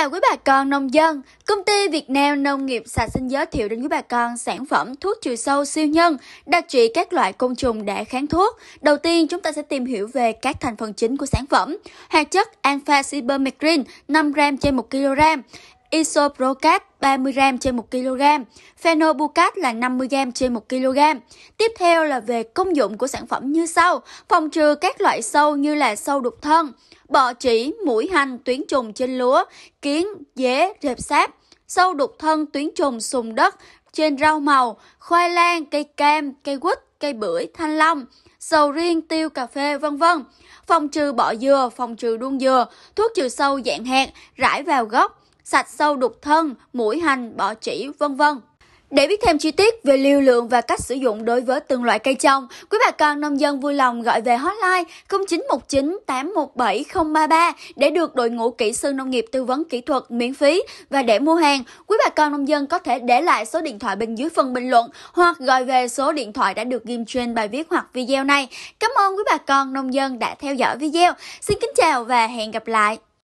chào quý bà con nông dân. Công ty Việt Nam Nông nghiệp Sạch xin giới thiệu đến quý bà con sản phẩm thuốc trừ sâu siêu nhân, đặc trị các loại côn trùng để kháng thuốc. Đầu tiên, chúng ta sẽ tìm hiểu về các thành phần chính của sản phẩm. hạt chất alpha cypermecrin 5g trên 1kg, isoprocat 30g trên 1 kg, phenobucat là 50g trên 1 kg. Tiếp theo là về công dụng của sản phẩm như sau, phòng trừ các loại sâu như là sâu đục thân, bọ chỉ, mũi hành, tuyến trùng trên lúa, kiến, dế, rệp sáp, sâu đục thân, tuyến trùng, sùng đất, trên rau màu, khoai lang, cây cam, cây quýt, cây bưởi, thanh long, sầu riêng, tiêu, cà phê, vân vân. Phòng trừ bọ dừa, phòng trừ đuông dừa, thuốc trừ sâu dạng hạt, rải vào gốc, sạch sâu đục thân, mũi hành, bỏ chỉ, vân vân. Để biết thêm chi tiết về lưu lượng và cách sử dụng đối với từng loại cây trồng, quý bà con nông dân vui lòng gọi về hotline 0919 817 033 để được đội ngũ kỹ sư nông nghiệp tư vấn kỹ thuật miễn phí và để mua hàng, quý bà con nông dân có thể để lại số điện thoại bên dưới phần bình luận hoặc gọi về số điện thoại đã được ghim trên bài viết hoặc video này. Cảm ơn quý bà con nông dân đã theo dõi video. Xin kính chào và hẹn gặp lại.